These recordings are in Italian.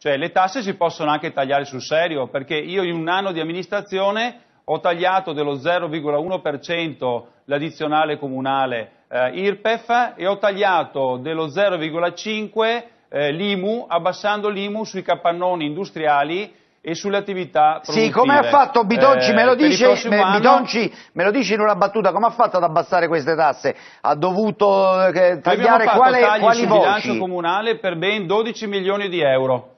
Cioè le tasse si possono anche tagliare sul serio, perché io in un anno di amministrazione ho tagliato dello 0,1% l'addizionale comunale eh, IRPEF e ho tagliato dello 0,5% eh, l'IMU, abbassando l'IMU sui capannoni industriali e sulle attività produttive. Sì, come ha fatto Bitonci, eh, me, lo eh, dice, me, anno... Bitonci me lo dice in una battuta, come ha fatto ad abbassare queste tasse? Ha dovuto eh, tagliare quale, tagli quali sul voci? bilancio comunale per ben 12 milioni di euro.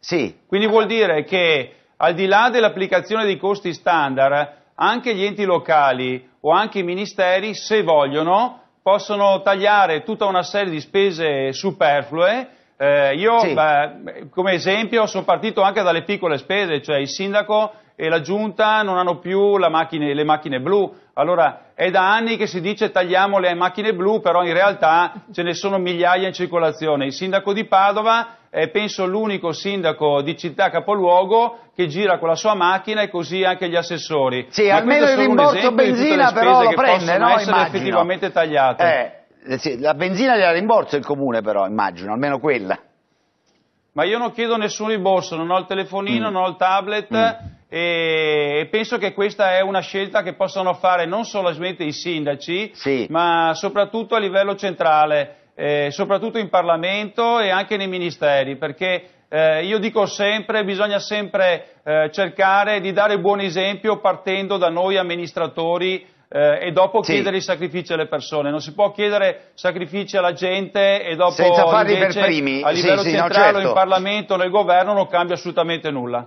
Sì. Quindi vuol dire che al di là dell'applicazione dei costi standard, anche gli enti locali o anche i ministeri, se vogliono, possono tagliare tutta una serie di spese superflue eh, io sì. beh, come esempio sono partito anche dalle piccole spese, cioè il sindaco e la giunta non hanno più macchine, le macchine blu. Allora è da anni che si dice tagliamo le macchine blu, però in realtà ce ne sono migliaia in circolazione. Il sindaco di Padova è penso l'unico sindaco di città capoluogo che gira con la sua macchina e così anche gli assessori. Sì, Ma almeno il rimborso benzina però lo prende, no? Immagino. effettivamente tagliate. Eh. Eh, la benzina gliela rimborsa il comune però, immagino, almeno quella. Ma io non chiedo nessun rimborso, non ho il telefonino, mm. non ho il tablet mm. e penso che questa è una scelta che possano fare non solamente i sindaci, sì. ma soprattutto a livello centrale, eh, soprattutto in Parlamento e anche nei ministeri, perché eh, io dico sempre, bisogna sempre eh, cercare di dare buon esempio partendo da noi amministratori eh, e dopo sì. chiedere i sacrifici alle persone. Non si può chiedere sacrifici alla gente e dopo Senza farli per primi. a livello sì, sì, centrale no, certo. in Parlamento, nel governo non cambia assolutamente nulla.